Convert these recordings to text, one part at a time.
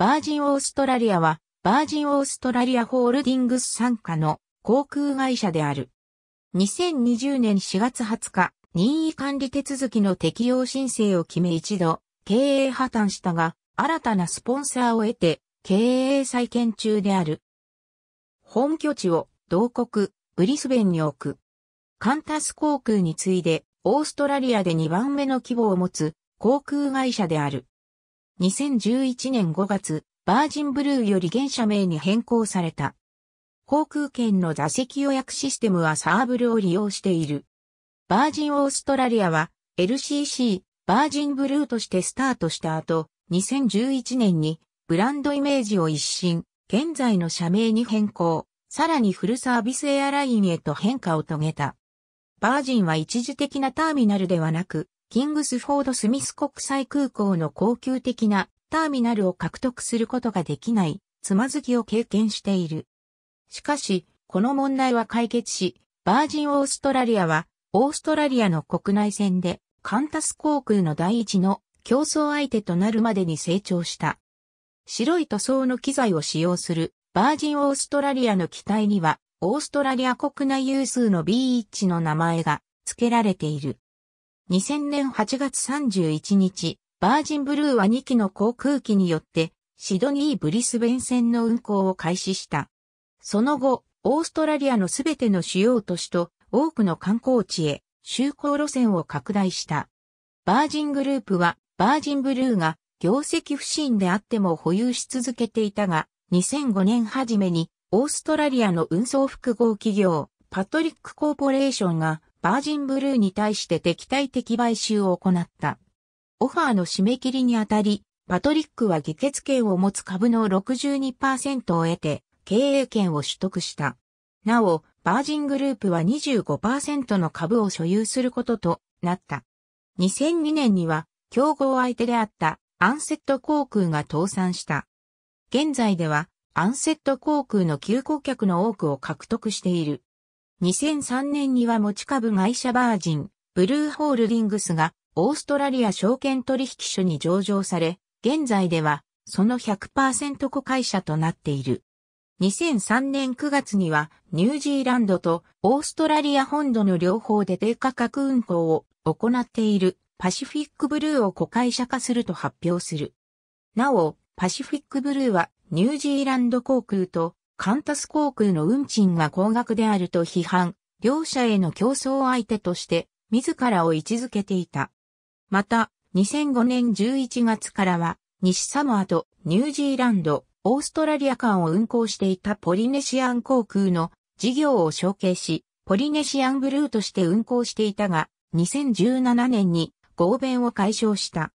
バージンオーストラリアは、バージンオーストラリアホールディングス参加の航空会社である。2020年4月20日、任意管理手続きの適用申請を決め一度、経営破綻したが、新たなスポンサーを得て、経営再建中である。本拠地を、同国、ブリスベンに置く。カンタス航空に次いで、オーストラリアで2番目の規模を持つ航空会社である。2011年5月、バージンブルーより現社名に変更された。航空券の座席予約システムはサーブルを利用している。バージンオーストラリアは LCC バージンブルーとしてスタートした後、2011年にブランドイメージを一新、現在の社名に変更、さらにフルサービスエアラインへと変化を遂げた。バージンは一時的なターミナルではなく、キングスフォード・スミス国際空港の高級的なターミナルを獲得することができない、つまずきを経験している。しかし、この問題は解決し、バージンオーストラリアは、オーストラリアの国内線で、カンタス航空の第一の競争相手となるまでに成長した。白い塗装の機材を使用するバージンオーストラリアの機体には、オーストラリア国内有数の B1 の名前が付けられている。2000年8月31日、バージンブルーは2機の航空機によって、シドニー・ブリスベン線の運航を開始した。その後、オーストラリアのすべての主要都市と多くの観光地へ就航路線を拡大した。バージングループは、バージンブルーが業績不振であっても保有し続けていたが、2005年初めにオーストラリアの運送複合企業、パトリック・コーポレーションがバージンブルーに対して敵対的買収を行った。オファーの締め切りにあたり、パトリックは議決権を持つ株の62%を得て、経営権を取得した。なお、バージングループは25%の株を所有することとなった。2002年には、競合相手であったアンセット航空が倒産した。現在では、アンセット航空の急顧客の多くを獲得している。2003年には持ち株会社バージン、ブルーホールディングスがオーストラリア証券取引所に上場され、現在ではその100%子会社となっている。2003年9月にはニュージーランドとオーストラリア本土の両方で低価格運行を行っているパシフィックブルーを子会社化すると発表する。なお、パシフィックブルーはニュージーランド航空とカンタス航空の運賃が高額であると批判、両者への競争相手として自らを位置づけていた。また、2005年11月からは、西サモアとニュージーランド、オーストラリア間を運航していたポリネシアン航空の事業を承継し、ポリネシアンブルーとして運航していたが、2017年に合弁を解消した。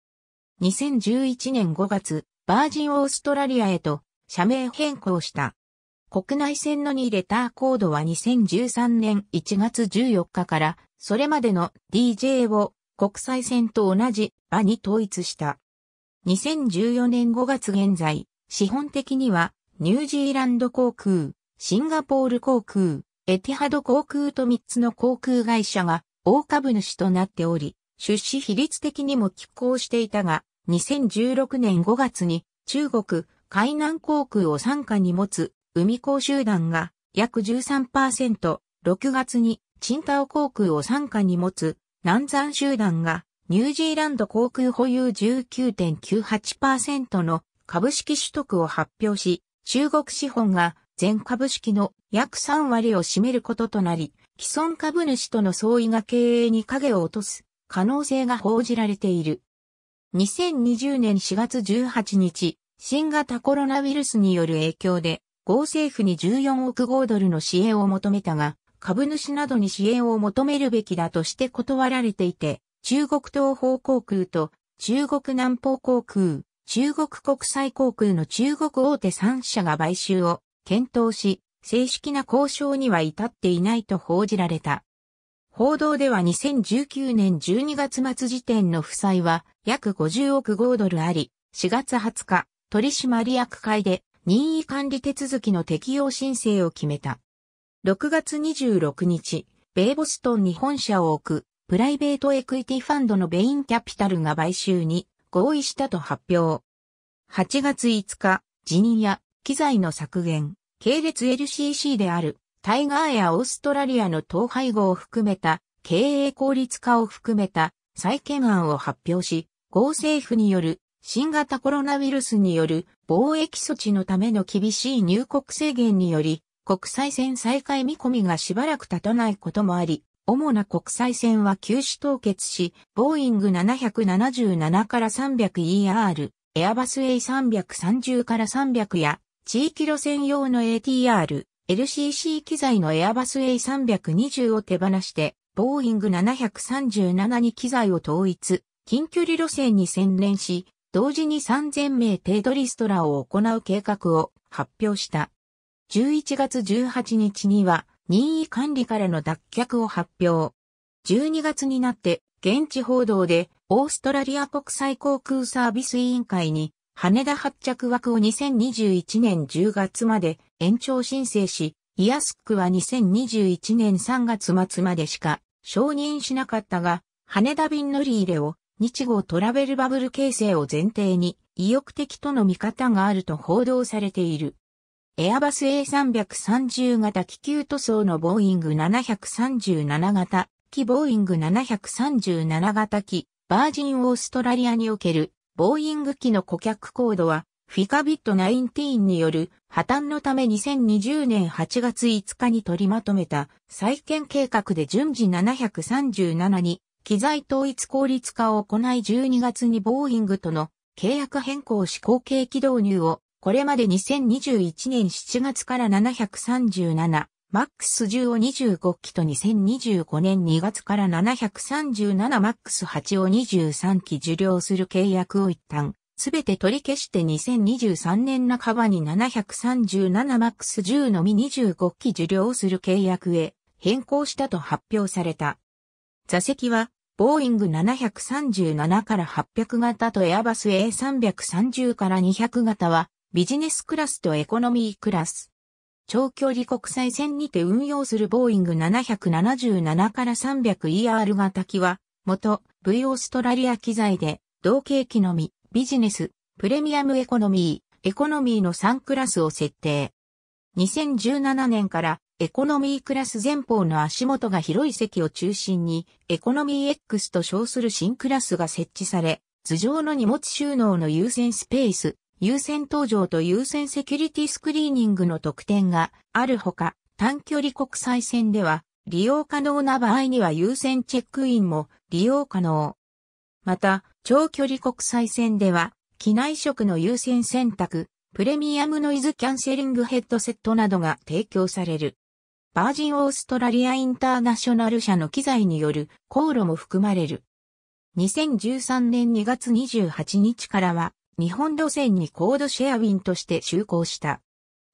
2011年5月、バージンオーストラリアへと社名変更した。国内線の2レターコードは2013年1月14日から、それまでの DJ を国際線と同じ場に統一した。2014年5月現在、資本的には、ニュージーランド航空、シンガポール航空、エティハド航空と3つの航空会社が大株主となっており、出資比率的にも拮抗していたが、2016年5月に中国、海南航空を参加に持つ海港集団が約 13%6 月にチンタオ航空を参加に持つ南山集団がニュージーランド航空保有19.98%の株式取得を発表し、中国資本が全株式の約3割を占めることとなり、既存株主との相違が経営に影を落とす可能性が報じられている。2020年4月18日、新型コロナウイルスによる影響で合政府に14億豪ドルの支援を求めたが、株主などに支援を求めるべきだとして断られていて、中国東方航空と中国南方航空、中国国際航空の中国大手3社が買収を検討し、正式な交渉には至っていないと報じられた。報道では2019年12月末時点の負債は約50億豪ドルあり、4月20日、取締役会で任意管理手続きの適用申請を決めた。6月26日、米ボストンに本社を置くプライベートエクイティファンドのベインキャピタルが買収に合意したと発表。8月5日、辞任や機材の削減、系列 LCC であるタイガーやオーストラリアの統廃合を含めた経営効率化を含めた再建案を発表し、合政府による新型コロナウイルスによる貿易措置のための厳しい入国制限により、国際線再開見込みがしばらく経たないこともあり、主な国際線は休止凍結し、ボーイング777から 300ER、エアバス A330 から300や、地域路線用の ATR、LCC 機材のエアバス A320 を手放して、ボーイング737に機材を統一、近距離路線に専念し、同時に3000名程度リストラを行う計画を発表した。11月18日には任意管理からの脱却を発表。12月になって現地報道でオーストラリア国際航空サービス委員会に羽田発着枠を2021年10月まで延長申請し、イアスックは2021年3月末までしか承認しなかったが、羽田便乗り入れを日豪トラベルバブル形成を前提に意欲的との見方があると報道されている。エアバス A330 型気球塗装のボーイング737型、機ボーイング737型機、バージンオーストラリアにおけるボーイング機の顧客コードは、フィカビット19による破綻のため2020年8月5日に取りまとめた再建計画で順次737に機材統一効率化を行い12月にボーイングとの契約変更試行継機導入を、これまで2021年7月から737、MAX10 を25機と2025年2月から737 MAX8 を23機受領する契約を一旦、すべて取り消して2023年半ばに737 MAX10 のみ25機受領する契約へ変更したと発表された。座席はボーイング737から800型とエアバス A330 から200型は、ビジネスクラスとエコノミークラス。長距離国際線にて運用するボーイング777から 300ER 型機は、元 V オーストラリア機材で、同型機のみ、ビジネス、プレミアムエコノミー、エコノミーの3クラスを設定。2017年からエコノミークラス前方の足元が広い席を中心に、エコノミー X と称する新クラスが設置され、頭上の荷物収納の優先スペース、優先登場と優先セキュリティスクリーニングの特典があるほか、短距離国際線では、利用可能な場合には優先チェックインも利用可能。また、長距離国際線では、機内食の優先選択、プレミアムノイズキャンセリングヘッドセットなどが提供される。バージンオーストラリアインターナショナル社の機材による航路も含まれる。2013年2月28日からは、日本路線にコードシェアウィンとして就航した。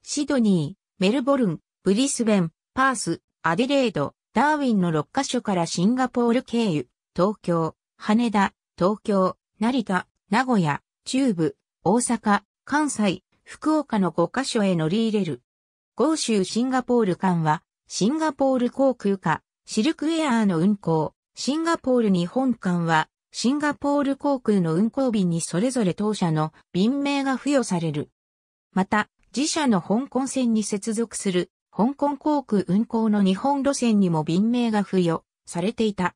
シドニー、メルボルン、ブリスベン、パース、アデレード、ダーウィンの6カ所からシンガポール経由、東京、羽田、東京、成田、名古屋、中部、大阪、関西、福岡の5カ所へ乗り入れる。豪州シンガポール間はシンガポール航空か、シルクエアーの運航、シンガポール日本館は、シンガポール航空の運航便にそれぞれ当社の便名が付与される。また、自社の香港線に接続する、香港航空運航の日本路線にも便名が付与されていた。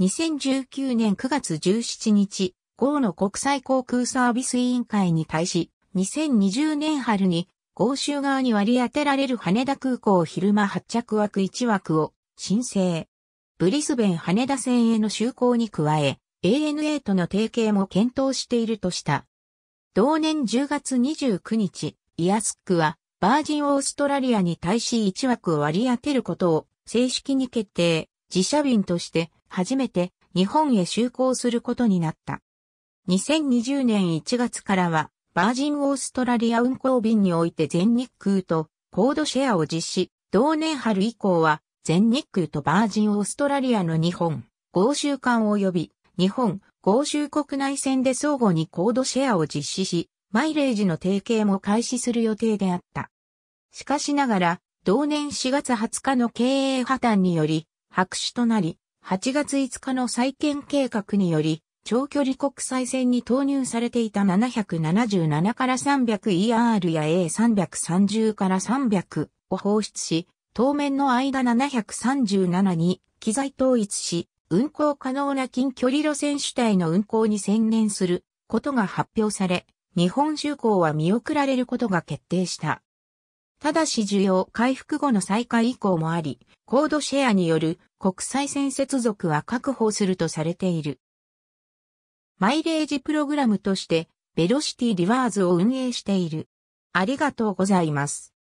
2019年9月17日、豪の国際航空サービス委員会に対し、2020年春に豪州側に割り当てられる羽田空港昼間発着枠1枠を申請。ブリスベン羽田線への就航に加え、ANA との提携も検討しているとした。同年10月29日、イアスックはバージンオーストラリアに対し1枠を割り当てることを正式に決定、自社便として初めて日本へ就航することになった。2020年1月からはバージンオーストラリア運航便において全日空とコードシェアを実施、同年春以降は全日空とバージンオーストラリアの日本、合衆間及び日本、合衆国内線で相互にコードシェアを実施し、マイレージの提携も開始する予定であった。しかしながら、同年4月20日の経営破綻により、白紙となり、8月5日の再建計画により、長距離国際線に投入されていた777から 300ER や A330 から300を放出し、当面の間737に機材統一し、運行可能な近距離路線主体の運行に専念することが発表され、日本就航は見送られることが決定した。ただし需要回復後の再開以降もあり、コードシェアによる国際線接続は確保するとされている。マイレージプログラムとして、ベロシティリワーズを運営している。ありがとうございます。